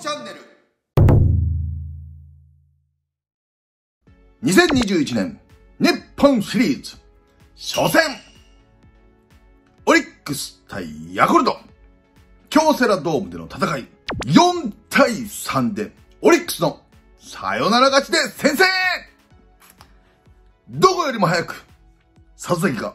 チャンネル2021年日本シリーズ初戦オリックス対ヤクルト京セラドームでの戦い4対3でオリックスのさよなら勝ちで先制どこよりも早く佐々木が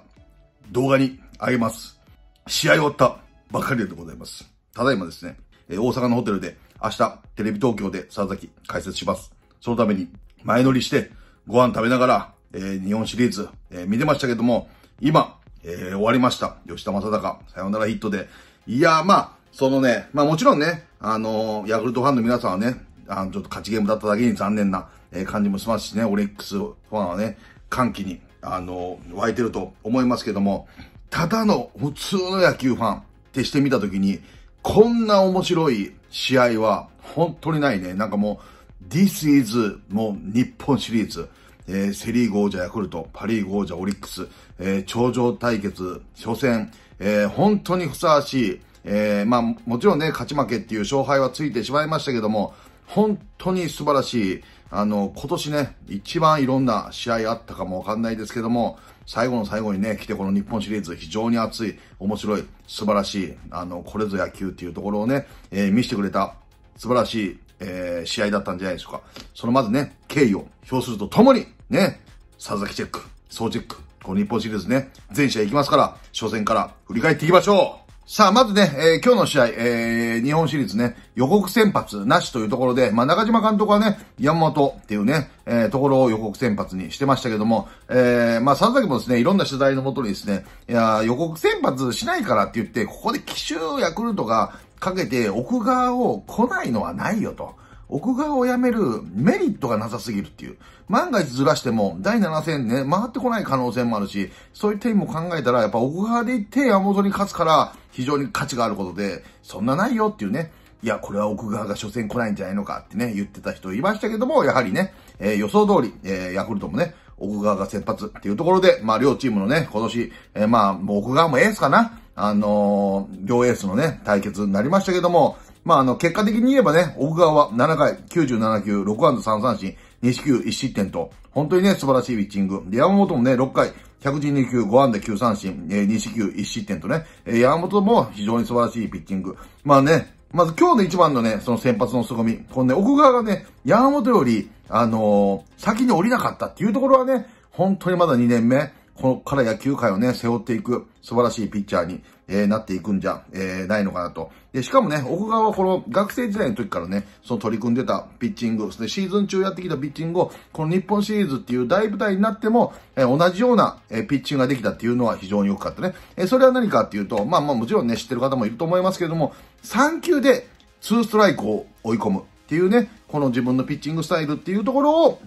動画に上げます。試合終わったばかりでございます。ただいまですね、大阪のホテルで明日、テレビ東京で佐々木解説します。そのために、前乗りして、ご飯食べながら、えー、日本シリーズ、えー、見てましたけども、今、えー、終わりました。吉田正尚、さよならヒットで。いやー、まあ、そのね、まあもちろんね、あのー、ヤクルトファンの皆さんはね、あの、ちょっと勝ちゲームだっただけに残念な、えー、感じもしますしね、オリックスファンはね、歓喜に、あのー、湧いてると思いますけども、ただの普通の野球ファンってしてみたときに、こんな面白い試合は本当にないね。なんかもう、This is もう日本シリーズ。えー、セリーグ王者ヤクルト、パリーグ王者オリックス、えー、頂上対決、初戦、えー、本当にふさわしい、えー、まあ、もちろんね、勝ち負けっていう勝敗はついてしまいましたけども、本当に素晴らしい、あの、今年ね、一番いろんな試合あったかもわかんないですけども、最後の最後にね、来てこの日本シリーズ非常に熱い、面白い、素晴らしい、あの、これぞ野球っていうところをね、えー、見せてくれた素晴らしい、えー、試合だったんじゃないでしょうか。そのまずね、敬意を表するとともに、ね、佐々木チェック、総チェック、この日本シリーズね、全試合行きますから、初戦から振り返っていきましょうさあ、まずね、えー、今日の試合、えー、日本シリーズね、予告先発なしというところで、まあ、中島監督はね、山本っていうね、えー、ところを予告先発にしてましたけども、えー、まあ、さ崎もですね、いろんな取材のもとにですね、いや予告先発しないからって言って、ここで奇襲ヤクルトがかけて奥側を来ないのはないよと。奥側をやめるメリットがなさすぎるっていう。万が一ずらしても、第7戦ね、回ってこない可能性もあるし、そういう点も考えたら、やっぱ奥側で行って山本に勝つから、非常に価値があることで、そんなないよっていうね。いや、これは奥側が初戦来ないんじゃないのかってね、言ってた人いましたけども、やはりね、えー、予想通り、えー、ヤクルトもね、奥側が先発っていうところで、まあ両チームのね、今年、えー、まあ、もう奥側もエースかなあの両エースのね、対決になりましたけども、まあ、あの、結果的に言えばね、奥川は7回、97球、6安打3三振、西球1失点と、本当にね、素晴らしいピッチング。で、山本もね、6回、112球、5安打9三振、えー、西球1失点とね、えー、山本も非常に素晴らしいピッチング。まあね、まず今日の一番のね、その先発の凄み。このね、奥川がね、山本より、あのー、先に降りなかったっていうところはね、本当にまだ2年目。このから野球界をね、背負っていく素晴らしいピッチャーに、えー、なっていくんじゃ、えー、ないのかなと。で、しかもね、奥川はこの学生時代の時からね、その取り組んでたピッチング、でシーズン中やってきたピッチングを、この日本シリーズっていう大舞台になっても、えー、同じような、えピッチングができたっていうのは非常に良かったね。えそれは何かっていうと、まあまあもちろんね、知ってる方もいると思いますけれども、3球で2ストライクを追い込むっていうね、この自分のピッチングスタイルっていうところを、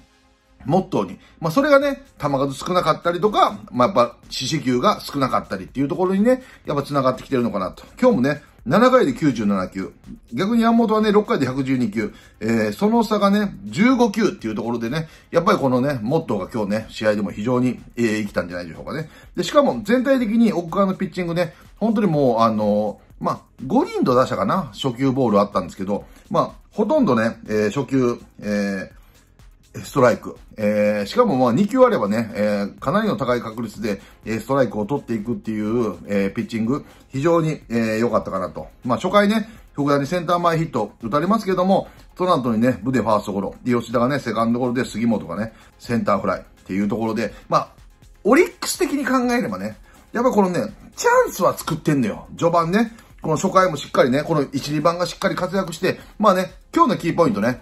モットーに。まあ、それがね、玉数少なかったりとか、まあ、やっぱ、四死球が少なかったりっていうところにね、やっぱ繋がってきてるのかなと。今日もね、7回で97球。逆に山本はね、6回で112球。えー、その差がね、15球っていうところでね、やっぱりこのね、モットーが今日ね、試合でも非常に、えー、生きたんじゃないでしょうかね。で、しかも全体的に奥側のピッチングね、本当にもう、あのー、まあ、5人と出したかな初球ボールあったんですけど、まあ、ほとんどね、えー、初球、えー、ストライク。えー、しかもまあ2球あればね、えー、かなりの高い確率で、えー、ストライクを取っていくっていう、えー、ピッチング、非常にえー、かったかなと。まあ初回ね、福田にセンター前ヒット打たれますけども、その後にね、ブデファーストゴロ、吉田がね、セカンドゴロで杉本がね、センターフライっていうところで、まあ、オリックス的に考えればね、やっぱこのね、チャンスは作ってんのよ。序盤ね、この初回もしっかりね、この1、2番がしっかり活躍して、まあね、今日のキーポイントね、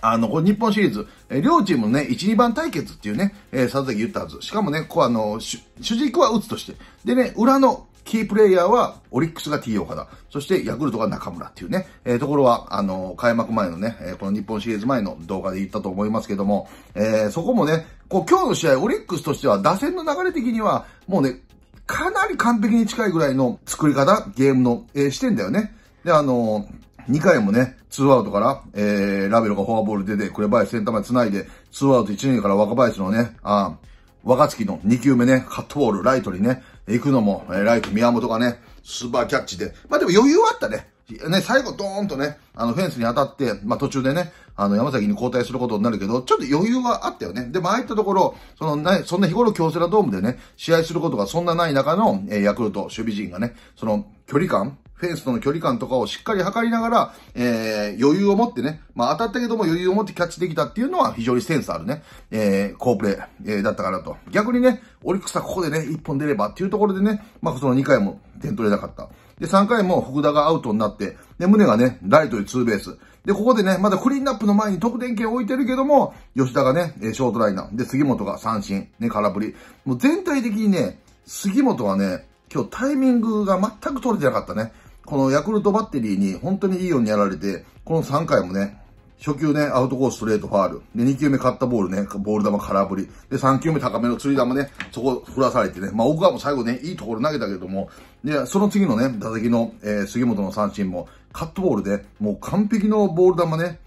あの、これ日本シリーズ、え両チームのね、1、2番対決っていうね、えー、佐々木言ったはず。しかもね、こうあの、主軸は打つとして。でね、裏のキープレイヤーは、オリックスが T 岡田。そして、ヤクルトが中村っていうね、えー、ところは、あの、開幕前のね、えー、この日本シリーズ前の動画で言ったと思いますけども、えー、そこもね、こう、今日の試合、オリックスとしては、打線の流れ的には、もうね、かなり完璧に近いぐらいの作り方、ゲームの、えー、してんだよね。で、あのー2回もね、2アウトから、えー、ラベルがフォアボール出て、ク紅林センターまで繋いで、2アウト1、塁から若林のね、あ若月の2球目ね、カットボール、ライトにね、行くのも、えー、ライト宮本がね、スーパーキャッチで、まあでも余裕はあったね。ね、最後ドーンとね、あのフェンスに当たって、まあ途中でね、あの山崎に交代することになるけど、ちょっと余裕はあったよね。でもああいったところ、そのな、そんな日頃京セラドームでね、試合することがそんなない中の、えー、ヤクルト守備陣がね、その距離感、フェンスとの距離感とかをしっかり測りながら、えー、余裕を持ってね、まあ当たったけども余裕を持ってキャッチできたっていうのは非常にセンスあるね、えー、好プレー、えー、だったかなと。逆にね、オリックスはここでね、1本出ればっていうところでね、まあその2回も点取れなかった。で、3回も福田がアウトになって、で、胸がね、ライトでツーベース。で、ここでね、まだクリーンナップの前に得点圏置いてるけども、吉田がね、ショートライナー。で、杉本が三振。ね、空振り。もう全体的にね、杉本はね、今日タイミングが全く取れてなかったね。このヤクルトバッテリーに本当にいいようにやられて、この3回もね、初球ね、アウトコース、ストレート、ファール。で、2球目カットボールね、ボール球空振り。で、3球目高めの釣り球ね、そこ振らされてね。まあ、奥川も最後ね、いいところ投げたけども、で、その次のね、打席の、えー、杉本の三振も、カットボールで、もう完璧のボール球ね、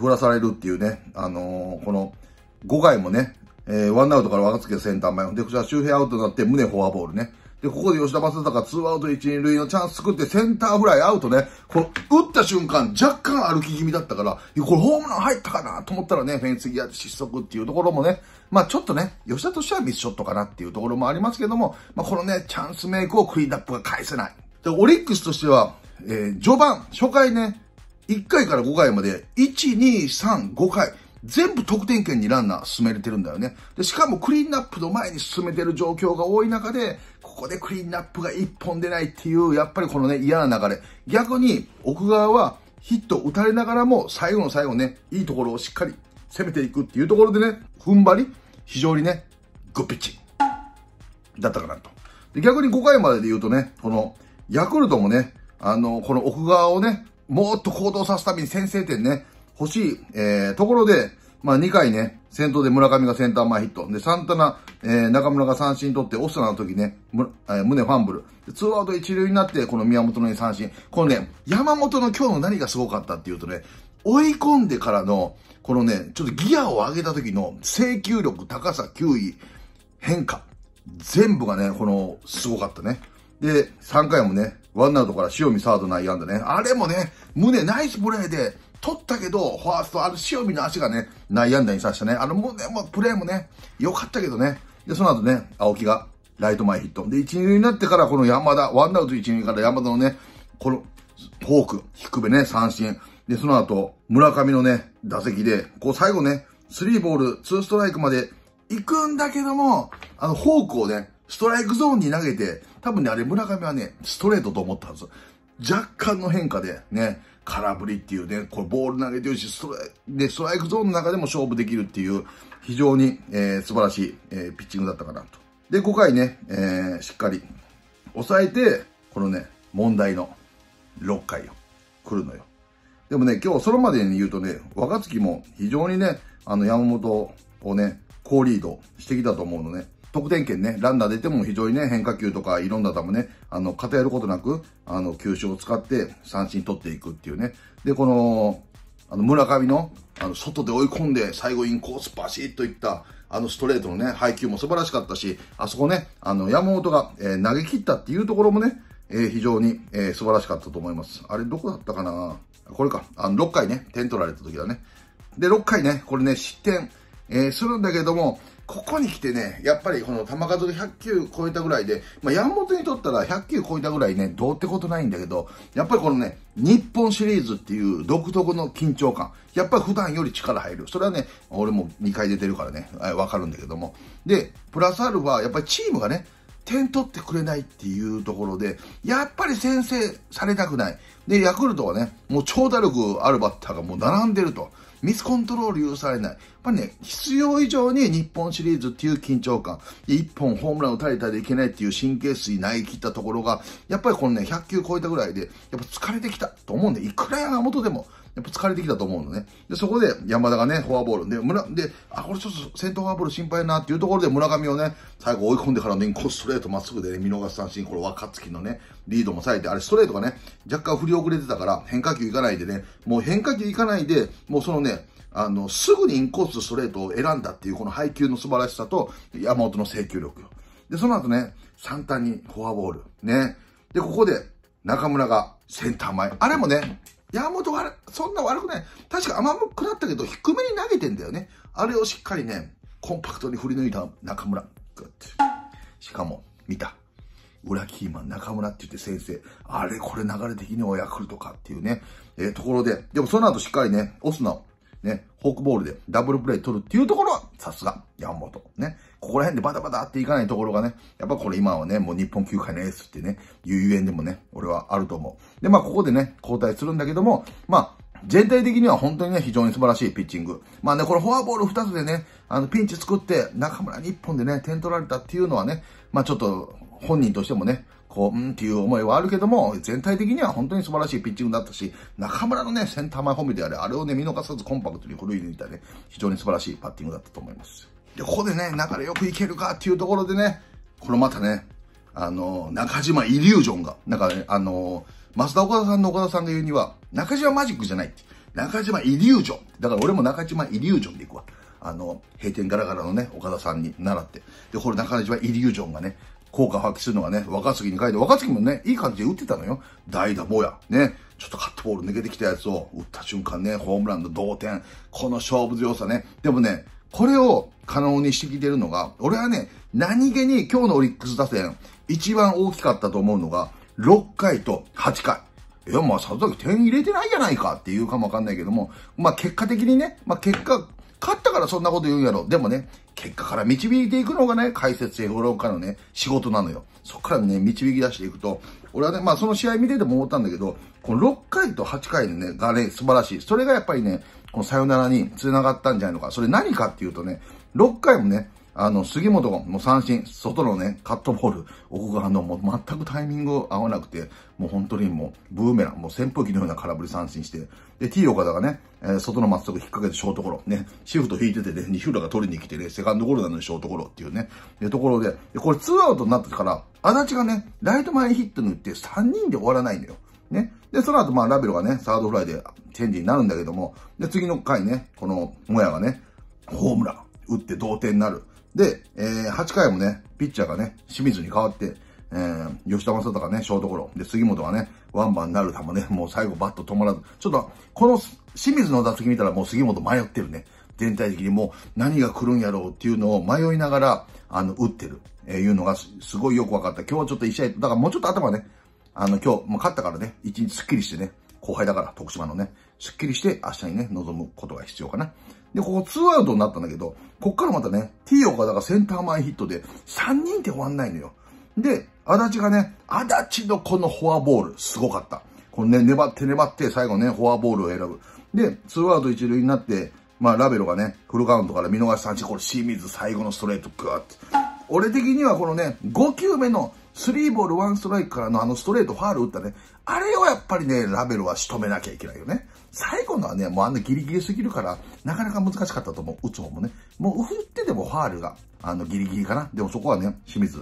振らされるっていうね、あのー、この、5回もね、えー、ワンアウトから若月センター前、で、こちら周平アウトになって、胸フォアボールね。で、ここで吉田正尚2アウト1、2塁のチャンス作ってセンターフライアウトね、この打った瞬間若干歩き気味だったから、これホームラン入ったかなと思ったらね、フェンス際で失速っていうところもね、まあちょっとね、吉田としてはミスショットかなっていうところもありますけども、まあこのね、チャンスメイクをクリーンアップが返せない。で、オリックスとしては、えー、序盤、初回ね、1回から5回まで、1、2、3、5回、全部得点圏にランナー進めれてるんだよね。で、しかもクリーンナップの前に進めてる状況が多い中で、ここでクリーンナップが一本出ないっていう、やっぱりこのね、嫌な流れ。逆に、奥側はヒット打たれながらも、最後の最後ね、いいところをしっかり攻めていくっていうところでね、踏ん張り、非常にね、グッピッチ。だったかなと。で、逆に5回までで言うとね、この、ヤクルトもね、あの、この奥側をね、もっと行動させために先制点ね、欲しい、えー、ところで、まあ2回ね、先頭で村上がセンター前ヒット。で、サンタナ、えー、中村が三振取って、オスナの時ね、むえー、胸ファンブル。で、ツーアウト一塁になって、この宮本の三振。このね、山本の今日の何がすごかったっていうとね、追い込んでからの、このね、ちょっとギアを上げた時の制球力、高さ、球威、変化。全部がね、この、すごかったね。で、3回もね、ワンアウトから塩見サード内野安打ね。あれもね、胸ナイスプレーで、取ったけど、ファースト、あの、塩見の足がね、内野安打にさしたね。あの、もうね、もうプレーもね、良かったけどね。で、その後ね、青木が、ライト前ヒット。で、一塁になってからこの山田、ワンアウト一塁から山田のね、この、フォーク、低めね、三振。で、その後、村上のね、打席で、こう最後ね、スリーボール、ツーストライクまで行くんだけども、あの、フォークをね、ストライクゾーンに投げて、多分ね、あれ村上はね、ストレートと思ったはず。若干の変化で、ね、空振りっていうね、これボール投げてるし、ストラで、ストライクゾーンの中でも勝負できるっていう、非常に、えー、素晴らしい、えー、ピッチングだったかなと。で、5回ね、えー、しっかり抑えて、このね、問題の6回を来るのよ。でもね、今日それまでに言うとね、若月も非常にね、あの山本をね、好リードしてきたと思うのね。得点圏ね、ランナー出ても非常にね、変化球とかいろんな球ね、あの、偏ることなく、あの、球種を使って三振取っていくっていうね。で、この、あの、村上の、あの、外で追い込んで、最後インコースバシッといった、あのストレートのね、配球も素晴らしかったし、あそこね、あの、山本が、えー、投げ切ったっていうところもね、えー、非常に、えー、素晴らしかったと思います。あれ、どこだったかなこれか。あの、6回ね、点取られた時だね。で、6回ね、これね、失点、えするんだけども、ここに来てね、やっぱりこの球数が100球超えたぐらいで、まあ、山本にとったら100球超えたぐらいね、どうってことないんだけど、やっぱりこのね、日本シリーズっていう独特の緊張感。やっぱり普段より力入る。それはね、俺も2回出てるからね、わかるんだけども。で、プラスアルファ、やっぱりチームがね、点取ってくれないっていうところで、やっぱり先制されたくない。で、ヤクルトはね、もう長打力あるバッターがもう並んでると。ミスコントロール許されない。やっぱりね、必要以上に日本シリーズっていう緊張感、一本ホームラン打たれたらいけないっていう神経質に投げ切ったところが、やっぱりこのね、100球超えたぐらいで、やっぱ疲れてきたと思うんで、いくら山本でも、やっぱ疲れてきたと思うのね。で、そこで山田がね、フォアボール。で、村、で、あ、これちょっと先頭フォアボール心配なっていうところで村上をね、最後追い込んでからのインコーストレートまっすぐでね、見逃し三振、これ若月のね、リードもされて、あれストレートがね、若干振り遅れてたから変化球いかないでね、もう変化球いかないで、もうそのね、あの、すぐにインコースストレートを選んだっていうこの配球の素晴らしさと、山本の制球力。で、その後ね、三端にフォアボール。ね。で、ここで中村がセンター前。あれもね、山本は、そんな悪くない。確か甘くなったけど、低めに投げてんだよね。あれをしっかりね、コンパクトに振り抜いた中村。しかも、見た。裏キーマン中村って言って先生、あれこれ流れ的にはヤクルトかっていうね、えー、ところで、でもその後しっかりね、オスナね、フォークボールでダブルプレイ取るっていうところは、さすが、山本。ね。ここら辺でバタバタっていかないところがね、やっぱこれ今はね、もう日本球界のエースってね、いうゆえんでもね、俺はあると思う。で、まあここでね、交代するんだけども、まあ、全体的には本当にね、非常に素晴らしいピッチング。まあね、これフォアボール2つでね、あの、ピンチ作って、中村に1本でね、点取られたっていうのはね、まあちょっと、本人としてもね、こう、うんっていう思いはあるけども、全体的には本当に素晴らしいピッチングだったし、中村のね、センター前ホームであれ、あれをね、見逃さずコンパクトに古い抜いたね、非常に素晴らしいパッティングだったと思います。で、ここでね、流れよくいけるかっていうところでね、これまたね、あの、中島イリュージョンが、なんかね、あの、増田岡田さんの岡田さんが言うには、中島マジックじゃないって。中島イリュージョン。だから俺も中島イリュージョンでいくわ。あの、閉店ガラガラのね、岡田さんに習って。で、これ中島イリュージョンがね、効果発揮するのがね、若杉に書いて、若杉もね、いい感じで打ってたのよ。代打坊や。ね。ちょっとカットボール抜けてきたやつを打った瞬間ね、ホームランの同点。この勝負強さね。でもね、これを可能にしてきてるのが、俺はね、何気に今日のオリックス打線、一番大きかったと思うのが、6回と8回。いや、まあ、里崎点入れてないじゃないかっていうかもわかんないけども、まあ、結果的にね、まあ、結果、勝ったからそんなこと言うんやろ。でもね、結果から導いていくのがね、解説語論家のね、仕事なのよ。そっからね、導き出していくと、俺はね、まあその試合見てても思ったんだけど、この6回と8回ね、がね、素晴らしい。それがやっぱりね、このサヨナラに繋がったんじゃないのか。それ何かっていうとね、6回もね、あの、杉本がもう三振、外のね、カットボール、奥側のもう全くタイミング合わなくて、もう本当にもう、ブーメラン、もう扇風機のような空振り三振して、で、T 岡田がね、えー、外の真っ直ぐ引っ掛けてショートゴロ、ね、シフト引いててね、西浦が取りに来てね、セカンドゴロなのにショートゴロっていうね、で、ところで、で、これツーアウトになってから、足立がね、ライト前ヒット塗って3人で終わらないんだよ。ね。で、その後、まあ、ラベルがね、サードフライでチェンジになるんだけども、で、次の回ね、この、モヤがね、ホームラン。打って同点になる。で、えー、8回もね、ピッチャーがね、清水に代わって、えー、吉田正尚がね、ショートゴロ。で、杉本はね、ワンバンになる球ね、もう最後バット止まらず。ちょっと、この清水の打席見たらもう杉本迷ってるね。全体的にもう何が来るんやろうっていうのを迷いながら、あの、打ってる。えー、いうのがすごいよく分かった。今日はちょっと一試合、だからもうちょっと頭ね、あの、今日、もう勝ったからね、一日スッキリしてね、後輩だから、徳島のね、スッキリして明日にね、臨むことが必要かな。で、ここツーアウトになったんだけど、こっからまたね、T 岡田がセンター前ヒットで、3人で終わんないのよ。で、足立がね、足立のこのフォアボール、すごかった。このね、粘って粘って最後ね、フォアボールを選ぶ。で、ツーアウト一塁になって、まあ、ラベロがね、フルカウントから見逃し三振、これ清水最後のストレート、グーって。俺的にはこのね、5球目の3ボール1ストライクからのあのストレートファール打ったね、あれをやっぱりね、ラベルは仕留めなきゃいけないよね。最後のはね、もうあんなギリギリすぎるから、なかなか難しかったと思う。打つ方もね。もう振ってでもファールが、あの、ギリギリかな。でもそこはね、清水、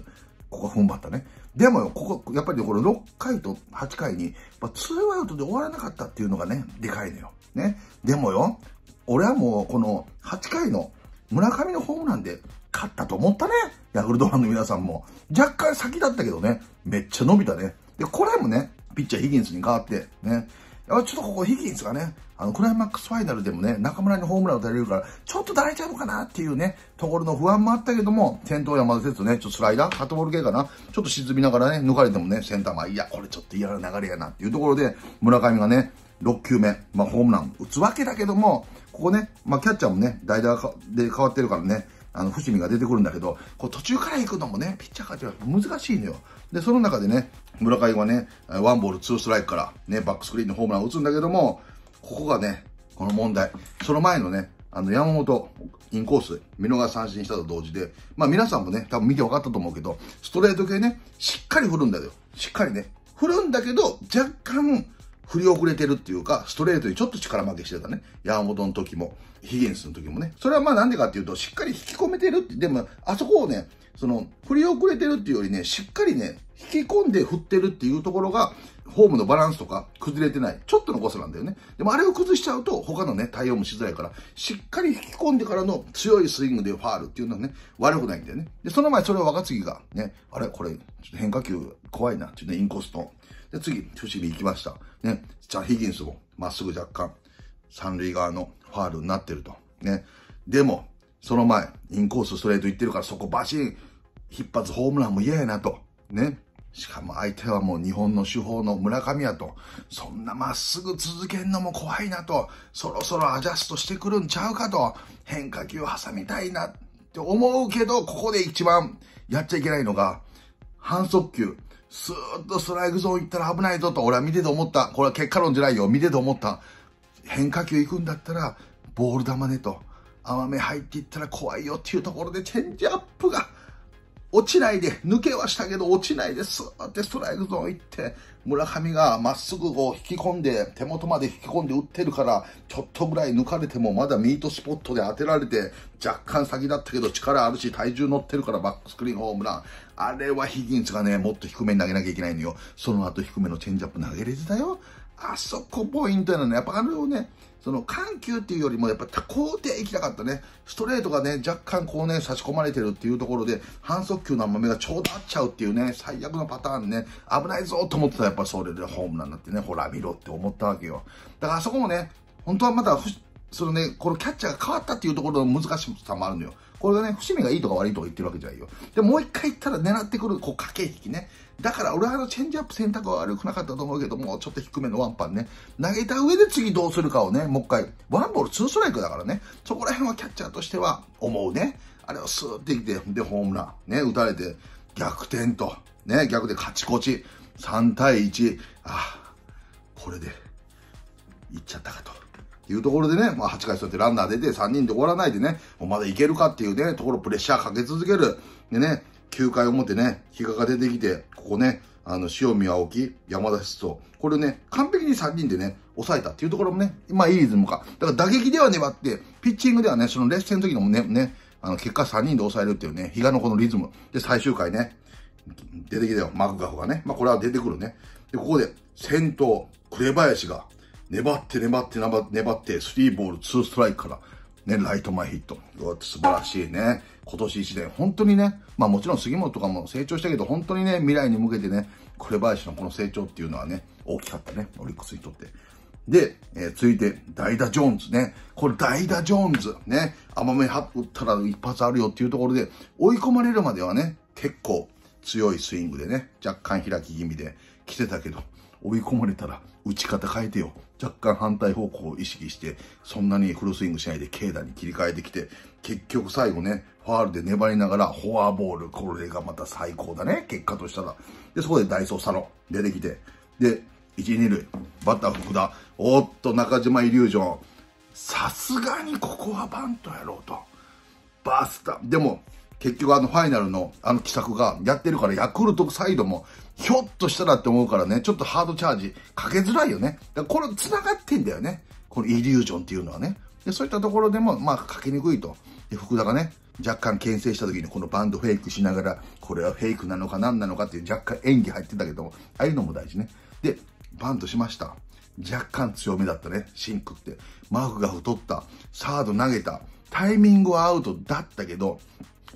ここ踏ん張ったね。でもよ、ここ、やっぱりこれ6回と8回に、やっぱ2アウトで終わらなかったっていうのがね、でかいのよ。ね。でもよ、俺はもうこの8回の村上のホームランで勝ったと思ったね。ヤクルトファンの皆さんも。若干先だったけどね、めっちゃ伸びたね。で、これもね、ピッチャーヒギンスに変わって、ね、ちょっとここヒギンスがね、あの、クライマックスファイナルでもね、中村にホームラン打たれるから、ちょっとだられちゃうのかなっていうね、ところの不安もあったけども、先頭山田哲ね、ちょっとスライダー、カットボール系かな、ちょっと沈みながらね、抜かれてもね、センター前、いや、これちょっと嫌な流れやなっていうところで、村上がね、6球目、まあ、ホームラン打つわけだけども、ここね、まあ、キャッチャーもね、代打で変わってるからね、あの、伏見が出てくるんだけど、こう途中から行くのもね、ピッチャーから難しいのよ。で、その中でね、村上はね、ワンボールツーストライクから、ね、バックスクリーンのホームランを打つんだけども、ここがね、この問題。その前のね、あの、山本、インコース、見逃し三振したと同時で、まあ皆さんもね、多分見て分かったと思うけど、ストレート系ね、しっかり振るんだよ。しっかりね。振るんだけど、若干、振り遅れてるっていうか、ストレートにちょっと力負けしてたね。山本の時も、ヒゲンスの時もね。それはまあなんでかっていうと、しっかり引き込めてるって、でも、あそこをね、その、振り遅れてるっていうよりね、しっかりね、引き込んで振ってるっていうところが、フォームのバランスとか崩れてない。ちょっとの誤差なんだよね。でもあれを崩しちゃうと他のね、対応もしづらいから、しっかり引き込んでからの強いスイングでファールっていうのはね、悪くないんだよね。で、その前それを若次がね、あれこれ、ちょっと変化球怖いなっていうね、インコースので、次、守に行きました。ね、ゃあヒギンスも、まっすぐ若干、三塁側のファールになってると。ね。でも、その前、インコースストレート行ってるから、そこバシン、一発ホームランも嫌やなと。ね。しかも相手はもう日本の主砲の村上やと。そんなまっすぐ続けんのも怖いなと。そろそろアジャストしてくるんちゃうかと。変化球挟みたいなって思うけど、ここで一番やっちゃいけないのが、反則球。スーッとストライクゾーン行ったら危ないぞと、俺は見てて思った。これは結果論じゃないよ。見てて思った。変化球行くんだったら、ボール球ねと。甘め入っていったら怖いよっていうところで、チェンジアップが落ちないで、抜けはしたけど落ちないで、スーってストライクゾーン行って、村上がまっすぐう引き込んで、手元まで引き込んで打ってるから、ちょっとぐらい抜かれてもまだミートスポットで当てられて、若干先だったけど力あるし体重乗ってるからバックスクリーンホームラン。あれはヒギンスがね、もっと低めに投げなきゃいけないのよ。その後低めのチェンジアップ投げれてたよ。あそこポイントなのやっぱあれをね、その緩急っていうよりも、やっぱ高低行きたかったね。ストレートがね、若干こうね、差し込まれてるっていうところで、反則球の甘めがちょうど合っちゃうっていうね、最悪のパターンね、危ないぞと思ってたらやっぱそれでホームランになってね、ほら見ろって思ったわけよ。だからあそこもね、本当はまだ、そのね、このキャッチャーが変わったっていうところの難しさもあるのよ。これがね、伏見がいいとか悪いとか言ってるわけじゃないよ。で、もう一回行ったら狙ってくる、こう、駆け引きね。だから俺はあのチェンジアップ選択は悪くなかったと思うけど、もうちょっと低めのワンパンね。投げた上で次どうするかをね、もう一回。ワンボールツーストライクだからね。そこら辺はキャッチャーとしては思うね。あれをスーってって、で、ホームラン。ね、打たれて、逆転と。ね、逆で勝ち越ち。3対1。ああ、これで、いっちゃったかと。っていうところでね、まあ8回そうやってランナー出て3人で終わらないでね、もうまだいけるかっていうね、ところプレッシャーかけ続ける。でね、9回表ね、比嘉が出てきて、ここね、あの、塩見青木、山田室をこれね、完璧に3人でね、抑えたっていうところもね、今いいリズムか。だから打撃では粘って、ピッチングではね、そのレッスンの時のもね、ね、あの、結果3人で抑えるっていうね、比嘉のこのリズム。で、最終回ね、出てきたよ、マクガフがね。まあ、これは出てくるね。で、ここで、先頭、紅林が、粘って粘って粘って粘って、スリーボール、ツーストライクから、ね、ライト前ヒット。素晴らしいね。今年一年、本当にね、まあもちろん杉本とかも成長したけど、本当にね、未来に向けてね、紅林のこの成長っていうのはね、大きかったね、オリックスにとって。で、えー、続いて、代打ジョーンズね。これ、代打ジョーンズ。ね。甘め打ったら一発あるよっていうところで、追い込まれるまではね、結構強いスイングでね、若干開き気味で来てたけど、追い込まれたら打ち方変えてよ。若干反対方向を意識して、そんなにフルスイングしないで軽打に切り替えてきて、結局最後ね、ファールで粘りながらフォアボール、これがまた最高だね、結果としたら。で、そこでダイソーサロン出てきて、で、1、2塁、バッター福田、おっと中島イリュージョン、さすがにここはバントやろうと。バスター、でも、結局あのファイナルのあの奇策がやってるから、ヤクルトサイドもひょっとしたらって思うからね、ちょっとハードチャージかけづらいよね。だからこれ繋がってんだよね。このイリュージョンっていうのはね。で、そういったところでも、まあ、かけにくいと。で、福田がね、若干牽制した時にこのバンドフェイクしながら、これはフェイクなのか何なのかっていう若干演技入ってたけども、ああいうのも大事ね。で、バントしました。若干強めだったね、シンクって。マークが太った、サード投げた、タイミングはアウトだったけど、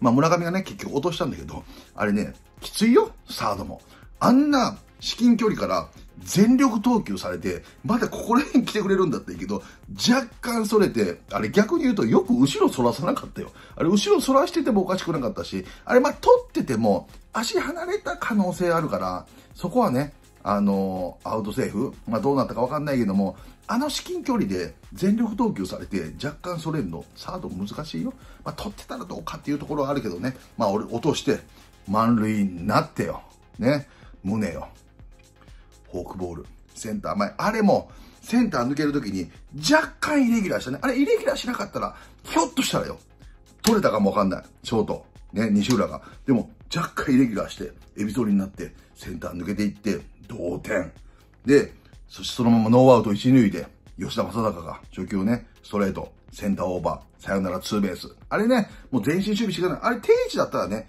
まあ、村上がね、結局落としたんだけど、あれね、きついよ、サードも。あんな至近距離から全力投球されて、まだここら辺来てくれるんだって言うけど、若干それて、あれ逆に言うとよく後ろ反らさなかったよ。あれ後ろ反らしててもおかしくなかったし、あれま取ってても足離れた可能性あるから、そこはね、あのアウトセーフ、まあ、どうなったか分かんないけども、あの至近距離で全力投球されて、若干れ連のサード難しいよ。まあ、取ってたらどうかっていうところはあるけどね、まあ、俺、落として、満塁になってよ。ね、胸よ。フォークボール、センター前。あれも、センター抜けるときに、若干イレギュラーしたね。あれ、イレギュラーしなかったら、ひょっとしたらよ、取れたかもわかんない。ショート。ね、西浦が。でも、若干イレギュラーして、エビソリになって、センター抜けていって、同点。で、そしてそのままノーアウト一塁で、吉田正尚が初球ね、ストレート、センターオーバー、さよならツーベース。あれね、もう全身守備しかない。あれ定位置だったらね、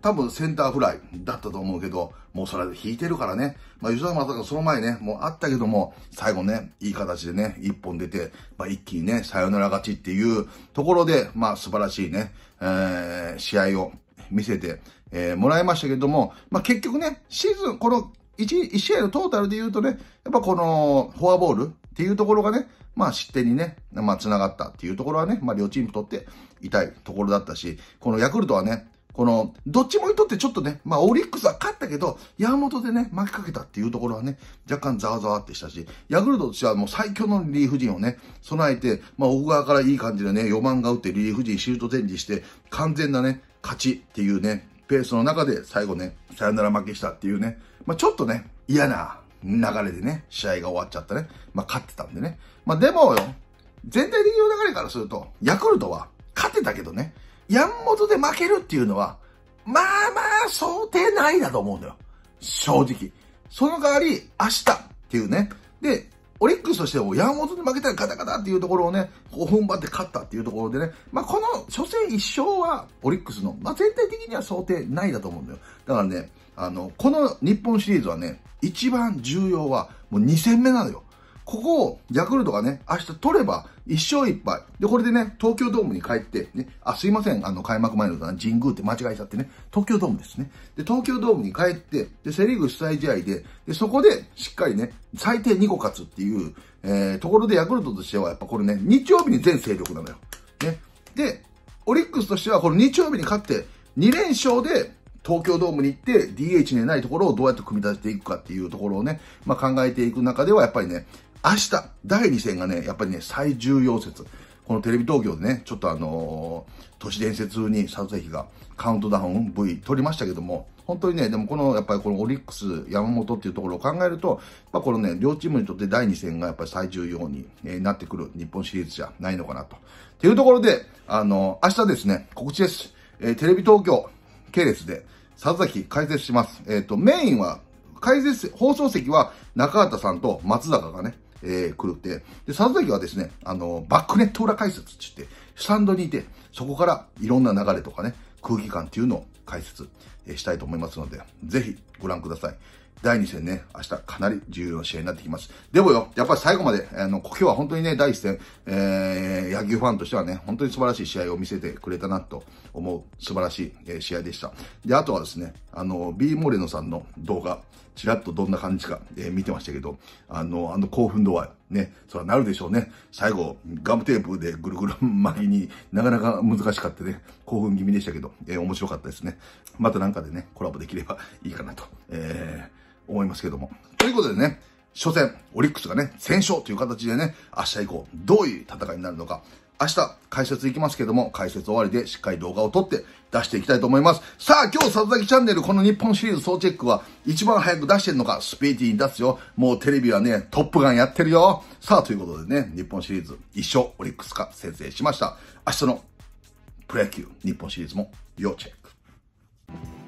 多分センターフライだったと思うけど、もうそれで引いてるからね。まあ吉田正尚その前ね、もうあったけども、最後ね、いい形でね、一本出て、まあ一気にね、さよなら勝ちっていうところで、まあ素晴らしいね、えー、試合を見せて、えー、もらいましたけども、まあ結局ね、シーズン、この 1, 1試合のトータルで言うとね、やっぱこのフォアボールっていうところがね、まあ失点にね、まあ繋がったっていうところはね、まあ両チームとって痛いところだったし、このヤクルトはね、この、どっちもにとってちょっとね、まあオリックスは勝ったけど、山本でね、負けかけたっていうところはね、若干ザワザワってしたし、ヤクルトとしてはもう最強のリリーフ陣をね、備えて、まあ奥側からいい感じでね、4番が打ってリリーフ陣シュート展示して、完全なね、勝ちっていうね、ペースの中で最後ね、さよなら負けしたっていうね、まあ、ちょっとね、嫌な流れでね、試合が終わっちゃったね。まあ、勝ってたんでね。まあ、でもよ、全体的な流れからすると、ヤクルトは勝ってたけどね、ヤンモトで負けるっていうのは、まあまあ、想定ないだと思うんだよ。正直。その代わり、明日っていうね。で、オリックスとしてもモトで負けたらガタガタっていうところをね、こう踏ん張って勝ったっていうところでね、まあ、この初戦一勝はオリックスの、まあ、全体的には想定ないだと思うんだよ。だからね、あの、この日本シリーズはね、一番重要はもう2戦目なのよ。ここをヤクルトがね、明日取れば1勝1敗。で、これでね、東京ドームに帰って、ね、あ、すいません、あの、開幕前の神宮って間違えちゃってね、東京ドームですね。で、東京ドームに帰って、で、セリーグ主催試合で、で、そこでしっかりね、最低2個勝つっていう、えー、ところでヤクルトとしては、やっぱこれね、日曜日に全勢力なのよ。ね。で、オリックスとしてはこの日曜日に勝って、2連勝で、東京ドームに行って DH にないところをどうやって組み立てていくかっていうところをね、まあ、考えていく中ではやっぱりね、明日、第2戦がね、やっぱりね、最重要説。このテレビ東京でね、ちょっとあのー、都市伝説に撮影費がカウントダウン V 撮りましたけども、本当にね、でもこの、やっぱりこのオリックス、山本っていうところを考えると、まあ、このね、両チームにとって第2戦がやっぱり最重要に、えなってくる日本シリーズじゃないのかなと。っていうところで、あのー、明日ですね、告知です。えー、テレビ東京系列で、佐々木解説します。えっ、ー、と、メインは、解説、放送席は中畑さんと松坂がね、えー、来るって。で、佐々木はですね、あの、バックネット裏解説って言って、スタンドにいて、そこからいろんな流れとかね、空気感っていうのを解説、えしたいと思いますので、ぜひご覧ください。第2戦ね、明日かなり重要な試合になってきます。でもよ、やっぱり最後まで、あの、今日は本当にね、第1戦、えー、野球ファンとしてはね、本当に素晴らしい試合を見せてくれたなと思う素晴らしい、えー、試合でした。で、あとはですね、あの、B モレノさんの動画、ちらっとどんな感じか、えー、見てましたけど、あの、あの興奮度はね、それはなるでしょうね。最後、ガムテープでぐるぐる巻きになかなか難しかったね、興奮気味でしたけど、えー、面白かったですね。またなんかでね、コラボできればいいかなと、えー、思いますけども。ということでね、初戦、オリックスがね、戦勝という形でね、明日以降、どういう戦いになるのか、明日解説いきますけども、解説終わりでしっかり動画を撮って出していきたいと思います。さあ、今日、里崎チャンネル、この日本シリーズ総チェックは、一番早く出してんのか、スピーティーに出すよ。もうテレビはね、トップガンやってるよ。さあ、ということでね、日本シリーズ、一生オリックス化先制しました。明日のプロ野球、日本シリーズも要チェック。